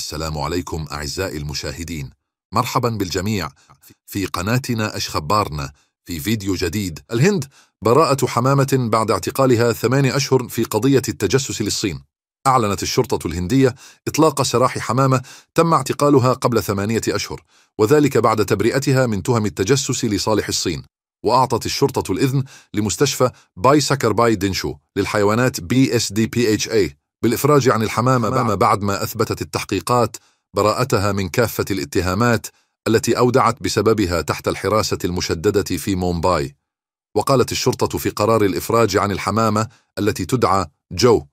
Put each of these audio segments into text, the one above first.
السلام عليكم أعزائي المشاهدين مرحبا بالجميع في قناتنا أشخبارنا في فيديو جديد الهند براءة حمامة بعد اعتقالها ثمان أشهر في قضية التجسس للصين أعلنت الشرطة الهندية إطلاق سراح حمامة تم اعتقالها قبل ثمانية أشهر وذلك بعد تبرئتها من تهم التجسس لصالح الصين وأعطت الشرطة الإذن لمستشفى باي باي دينشو للحيوانات بي اس دي بي اتش اي بالإفراج عن الحمامة بعد ما أثبتت التحقيقات براءتها من كافة الاتهامات التي أودعت بسببها تحت الحراسة المشددة في مومباي وقالت الشرطة في قرار الإفراج عن الحمامة التي تدعى جو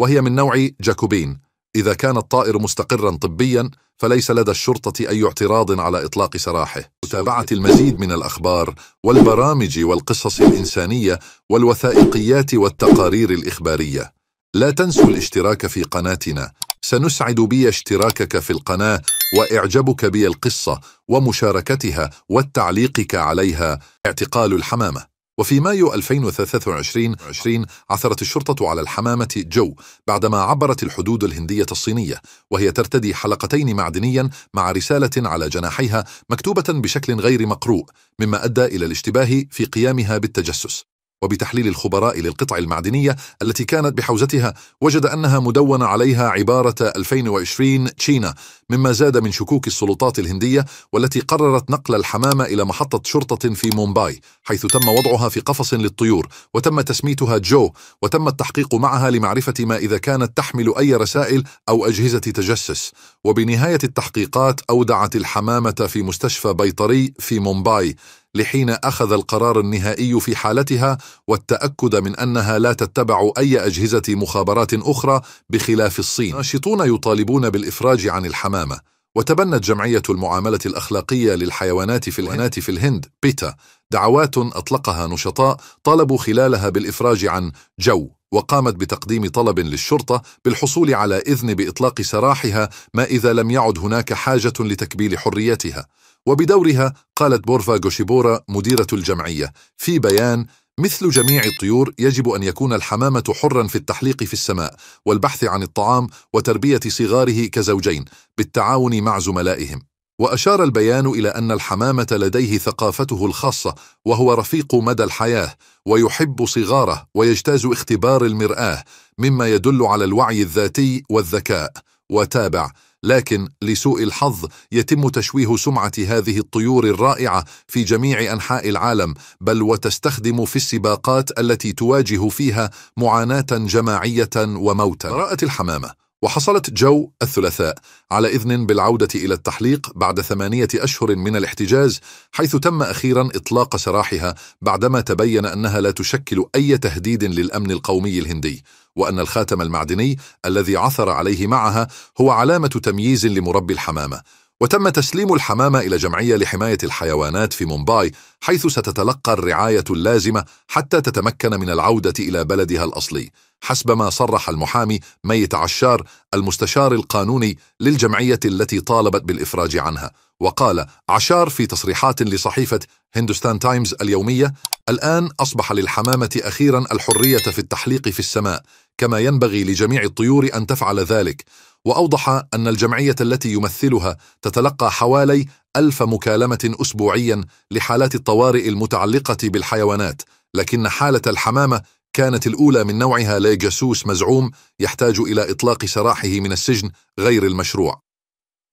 وهي من نوع جاكوبين إذا كان الطائر مستقرا طبيا فليس لدى الشرطة أي اعتراض على إطلاق سراحه متابعة المزيد من الأخبار والبرامج والقصص الإنسانية والوثائقيات والتقارير الإخبارية لا تنسوا الاشتراك في قناتنا سنسعد بي اشتراكك في القناة وإعجابك بي القصة ومشاركتها وتعليقك عليها اعتقال الحمامة وفي مايو 2023 عثرت الشرطة على الحمامة جو بعدما عبرت الحدود الهندية الصينية وهي ترتدي حلقتين معدنيا مع رسالة على جناحيها مكتوبة بشكل غير مقروء مما أدى إلى الاشتباه في قيامها بالتجسس وبتحليل الخبراء للقطع المعدنية التي كانت بحوزتها وجد أنها مدونة عليها عبارة 2020 تشينا مما زاد من شكوك السلطات الهندية والتي قررت نقل الحمامة إلى محطة شرطة في مومباي حيث تم وضعها في قفص للطيور وتم تسميتها جو وتم التحقيق معها لمعرفة ما إذا كانت تحمل أي رسائل أو أجهزة تجسس وبنهاية التحقيقات أودعت الحمامة في مستشفى بيطري في مومباي لحين اخذ القرار النهائي في حالتها والتاكد من انها لا تتبع اي اجهزه مخابرات اخرى بخلاف الصين ناشطون يطالبون بالافراج عن الحمامه وتبنت جمعيه المعامله الاخلاقيه للحيوانات في الهند, في الهند بيتا دعوات اطلقها نشطاء طالبوا خلالها بالافراج عن جو وقامت بتقديم طلب للشرطة بالحصول على إذن بإطلاق سراحها ما إذا لم يعد هناك حاجة لتكبيل حريتها وبدورها قالت بورفا غوشيبورا مديرة الجمعية في بيان مثل جميع الطيور يجب أن يكون الحمامة حرا في التحليق في السماء والبحث عن الطعام وتربية صغاره كزوجين بالتعاون مع زملائهم وأشار البيان إلى أن الحمامة لديه ثقافته الخاصة وهو رفيق مدى الحياة ويحب صغاره ويجتاز اختبار المرآة مما يدل على الوعي الذاتي والذكاء وتابع لكن لسوء الحظ يتم تشويه سمعة هذه الطيور الرائعة في جميع أنحاء العالم بل وتستخدم في السباقات التي تواجه فيها معاناة جماعية وموتا رأت الحمامة وحصلت جو الثلاثاء على إذن بالعودة إلى التحليق بعد ثمانية أشهر من الاحتجاز حيث تم أخيرا إطلاق سراحها بعدما تبين أنها لا تشكل أي تهديد للأمن القومي الهندي وأن الخاتم المعدني الذي عثر عليه معها هو علامة تمييز لمربي الحمامة وتم تسليم الحمامة إلى جمعية لحماية الحيوانات في مومباي حيث ستتلقى الرعاية اللازمة حتى تتمكن من العودة إلى بلدها الأصلي حسب ما صرح المحامي ميت عشار المستشار القانوني للجمعية التي طالبت بالإفراج عنها وقال عشار في تصريحات لصحيفة هندوستان تايمز اليومية الآن أصبح للحمامة أخيرا الحرية في التحليق في السماء كما ينبغي لجميع الطيور أن تفعل ذلك وأوضح أن الجمعية التي يمثلها تتلقى حوالي ألف مكالمة أسبوعيا لحالات الطوارئ المتعلقة بالحيوانات لكن حالة الحمامة كانت الأولى من نوعها لجاسوس مزعوم يحتاج إلى إطلاق سراحه من السجن غير المشروع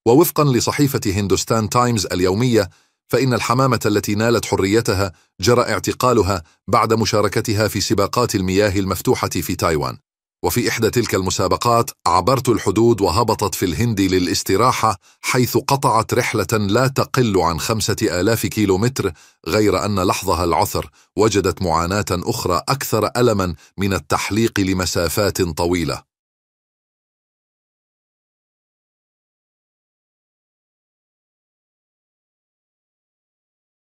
ووفقا لصحيفة هندوستان تايمز اليومية فإن الحمامة التي نالت حريتها جرى اعتقالها بعد مشاركتها في سباقات المياه المفتوحة في تايوان وفي إحدى تلك المسابقات عبرت الحدود وهبطت في الهند للاستراحة حيث قطعت رحلة لا تقل عن خمسة آلاف كيلومتر غير أن لحظها العثر وجدت معاناة أخرى أكثر ألما من التحليق لمسافات طويلة